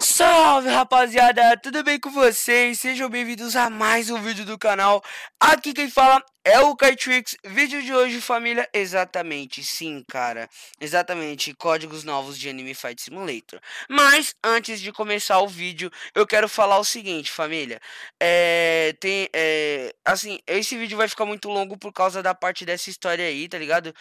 Salve rapaziada, tudo bem com vocês? Sejam bem-vindos a mais um vídeo do canal. Aqui quem fala é o Kytrix, vídeo de hoje, família? Exatamente, sim, cara. Exatamente, códigos novos de Anime Fight Simulator. Mas, antes de começar o vídeo, eu quero falar o seguinte, família. É, tem, é, assim, esse vídeo vai ficar muito longo por causa da parte dessa história aí, tá ligado?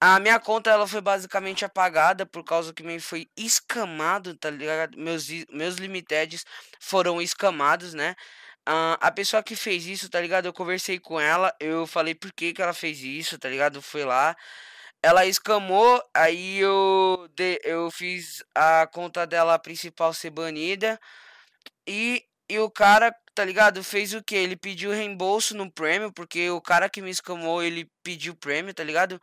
A minha conta, ela foi basicamente apagada por causa que me foi escamado, tá ligado? Meus, meus limitedes foram escamados, né? a pessoa que fez isso, tá ligado? Eu conversei com ela, eu falei por que, que ela fez isso, tá ligado? Foi lá. Ela escamou, aí eu, de, eu fiz a conta dela principal ser banida. E, e o cara, tá ligado? Fez o que? Ele pediu reembolso no prêmio, porque o cara que me escamou, ele pediu prêmio, tá ligado?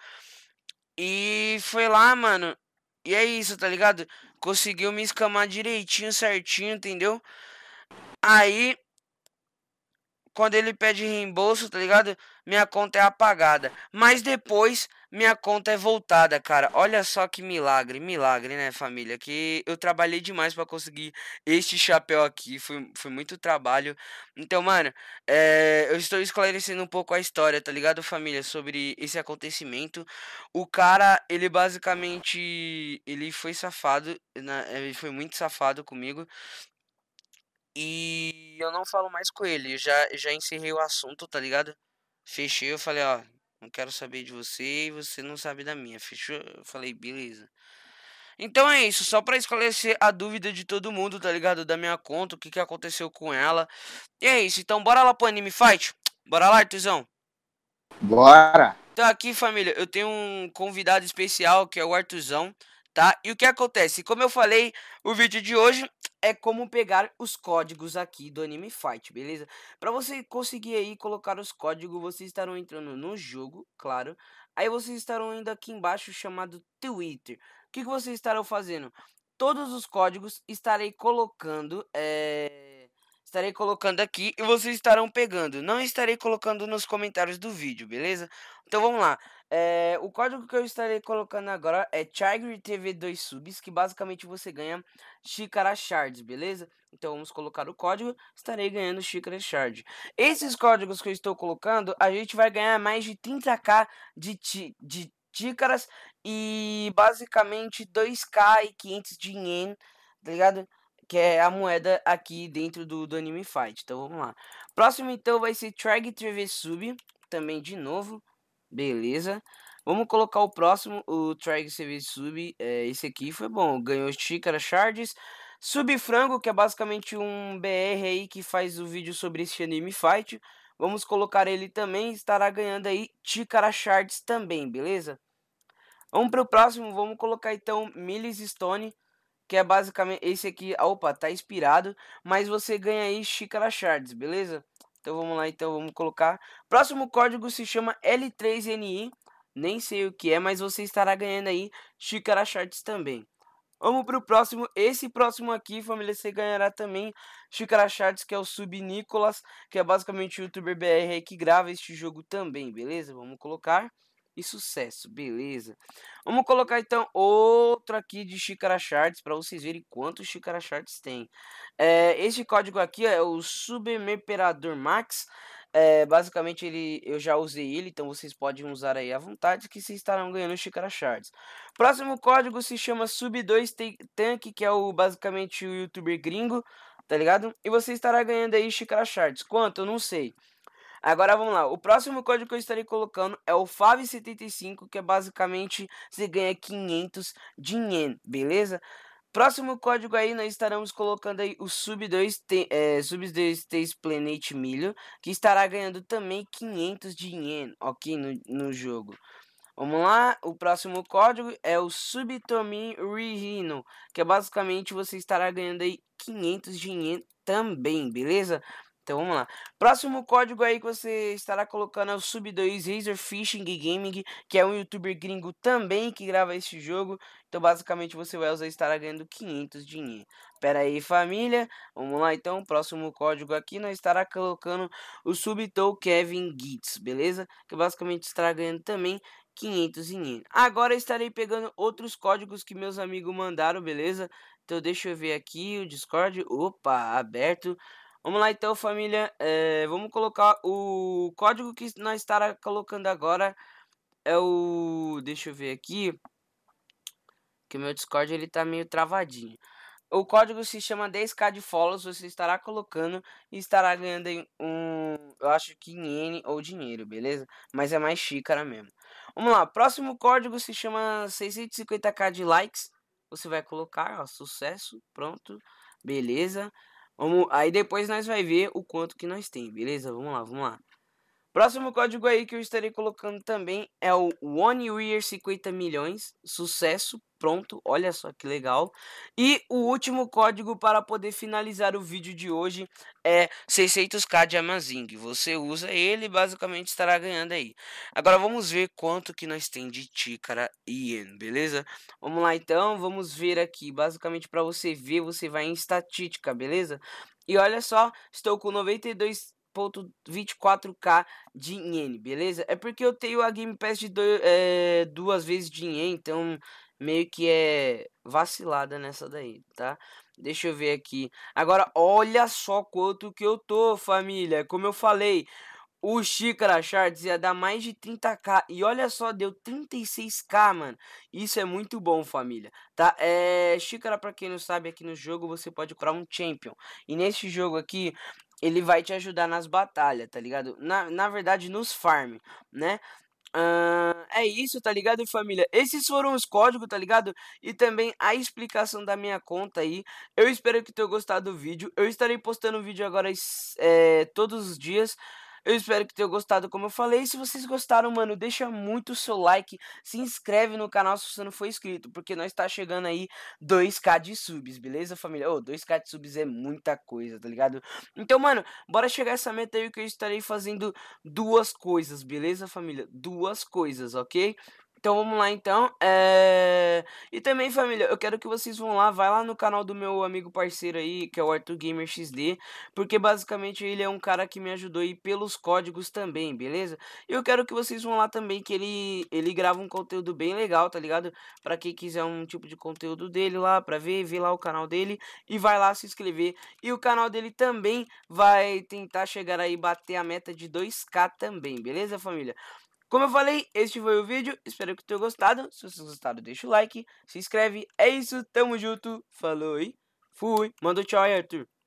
E foi lá, mano. E é isso, tá ligado? Conseguiu me escamar direitinho, certinho, entendeu? Aí quando ele pede reembolso, tá ligado? Minha conta é apagada. Mas depois, minha conta é voltada, cara. Olha só que milagre, milagre, né, família? Que eu trabalhei demais para conseguir este chapéu aqui. Foi, foi muito trabalho. Então, mano, é, eu estou esclarecendo um pouco a história, tá ligado, família? Sobre esse acontecimento. O cara, ele basicamente. Ele foi safado. Né? Ele foi muito safado comigo. E eu não falo mais com ele. Eu já, já encerrei o assunto, tá ligado? Fechei, eu falei, ó, não quero saber de você e você não sabe da minha. Fechou? Eu falei, beleza. Então é isso, só para esclarecer a dúvida de todo mundo, tá ligado? Da minha conta, o que, que aconteceu com ela. E é isso, então bora lá pro Anime Fight? Bora lá, Artuzão? Bora! Então aqui, família, eu tenho um convidado especial que é o Artuzão tá? E o que acontece? Como eu falei, o vídeo de hoje é como pegar os códigos aqui do Anime Fight, beleza? Para você conseguir aí colocar os códigos, vocês estarão entrando no jogo, claro. Aí vocês estarão indo aqui embaixo chamado Twitter. O que, que vocês estarão fazendo? Todos os códigos estarei colocando, é... estarei colocando aqui e vocês estarão pegando. Não estarei colocando nos comentários do vídeo, beleza? Então vamos lá. É, o código que eu estarei colocando agora é Chigre TV 2 subs, que basicamente você ganha xícara shards, beleza? Então vamos colocar o código, estarei ganhando xícara shard. Esses códigos que eu estou colocando, a gente vai ganhar mais de 30k de, de xícaras e basicamente 2k e 500 de yen, tá ligado? que é a moeda aqui dentro do, do anime fight. Então vamos lá. Próximo então vai ser Trag TV Sub, também de novo. Beleza. Vamos colocar o próximo, o Trag CV Sub. É, esse aqui foi bom. Ganhou xícara shards. Sub Frango, que é basicamente um BR aí que faz o vídeo sobre esse anime fight. Vamos colocar ele também. Estará ganhando aí xícara shards também, beleza? Vamos pro próximo. Vamos colocar então milis Stone. Que é basicamente esse aqui. Opa, tá inspirado. Mas você ganha aí xícara shards, beleza? Então vamos lá, então vamos colocar. Próximo código se chama L3NI. Nem sei o que é, mas você estará ganhando aí xícara charts também. Vamos para o próximo. Esse próximo aqui, família, você ganhará também Xícara Charts, que é o Sub Nicolas, que é basicamente o youtuber BR que grava este jogo também, beleza? Vamos colocar e sucesso, beleza? Vamos colocar então outro aqui de Xícara Charts para vocês verem quantos Xícara Charts tem. É, esse código aqui é o Submeperador Max. É, basicamente ele, eu já usei ele, então vocês podem usar aí à vontade que vocês estarão ganhando Xícara Shards. Próximo código se chama Sub2 Tank, que é o basicamente o youtuber gringo, tá ligado? E você estará ganhando aí Xícara Shards. Quanto? Eu não sei. Agora vamos lá. O próximo código que eu estarei colocando é o FAV75, que é basicamente você ganha 500 de yen, beleza? Próximo código aí, nós estaremos colocando aí o Sub2 é, Sub 2 Planet Milho, que estará ganhando também 500 de yen, ok, no, no jogo. Vamos lá, o próximo código é o Subtomin Rihino, que é basicamente você estará ganhando aí 500 de yen também, beleza? Então vamos lá. Próximo código aí que você estará colocando é o Sub2 Razer Fishing Gaming, que é um youtuber gringo também que grava esse jogo. Então basicamente você vai usar estará ganhando 500 dinheiro. Pera aí família, vamos lá então. Próximo código aqui nós estará colocando o Subtow Kevin Gits, beleza? Que basicamente estará ganhando também 500 dinheiro Agora estarei pegando outros códigos que meus amigos mandaram, beleza? Então deixa eu ver aqui o Discord. Opa, aberto. Vamos lá então, família. É, vamos colocar o código que nós estará colocando agora. É o... Deixa eu ver aqui. Que o meu Discord ele tá meio travadinho. O código se chama 10k de follows. Você estará colocando e estará ganhando um... Eu acho que N ou dinheiro, beleza? Mas é mais xícara mesmo. Vamos lá. Próximo código se chama 650k de likes. Você vai colocar, ó, sucesso. Pronto. Beleza. Vamos, aí depois nós vai ver o quanto que nós tem, beleza? Vamos lá, vamos lá. Próximo código aí que eu estarei colocando também é o One Year 50 milhões, sucesso, pronto, olha só que legal. E o último código para poder finalizar o vídeo de hoje é 600k de Amazing. Você usa ele basicamente estará ganhando aí. Agora vamos ver quanto que nós tem de tícara Ian, beleza? Vamos lá então, vamos ver aqui. Basicamente para você ver, você vai em estatística, beleza? E olha só, estou com 92 1.24k de iene, beleza? É porque eu tenho a Game Pass de dois, é, eh, duas vezes de iene, então meio que é vacilada nessa daí, tá? Deixa eu ver aqui. Agora, olha só quanto que eu tô, família. Como eu falei, o Xícara Shards ia dar mais de 30k. E olha só, deu 36k, mano. Isso é muito bom, família. Tá? É... Xícara, pra quem não sabe, aqui no jogo você pode curar um Champion. E nesse jogo aqui, ele vai te ajudar nas batalhas, tá ligado? Na, na verdade, nos farm, né? Uh, é isso, tá ligado, família? Esses foram os códigos, tá ligado? E também a explicação da minha conta aí. Eu espero que tenham gostado do vídeo. Eu estarei postando vídeo agora é, todos os dias. Eu espero que tenham gostado, como eu falei. Se vocês gostaram, mano, deixa muito o seu like. Se inscreve no canal se você não for inscrito, porque nós tá chegando aí 2k de subs, beleza, família? Ô, oh, 2k de subs é muita coisa, tá ligado? Então, mano, bora chegar a essa meta aí que eu estarei fazendo duas coisas, beleza, família? Duas coisas, ok? Então vamos lá então. É... E também, família, eu quero que vocês vão lá, vai lá no canal do meu amigo parceiro aí, que é o Arthur Gamer XD, porque basicamente ele é um cara que me ajudou aí pelos códigos também, beleza? E eu quero que vocês vão lá também, que ele, ele grava um conteúdo bem legal, tá ligado? Pra quem quiser um tipo de conteúdo dele lá, pra ver, vê lá o canal dele e vai lá se inscrever. E o canal dele também vai tentar chegar aí, bater a meta de 2k também, beleza, família? Como eu falei, este foi o vídeo. Espero que tenham gostado. Se vocês gostaram, deixa o like, se inscreve. É isso, tamo junto. Falou e fui. Manda um tchau aí, Arthur.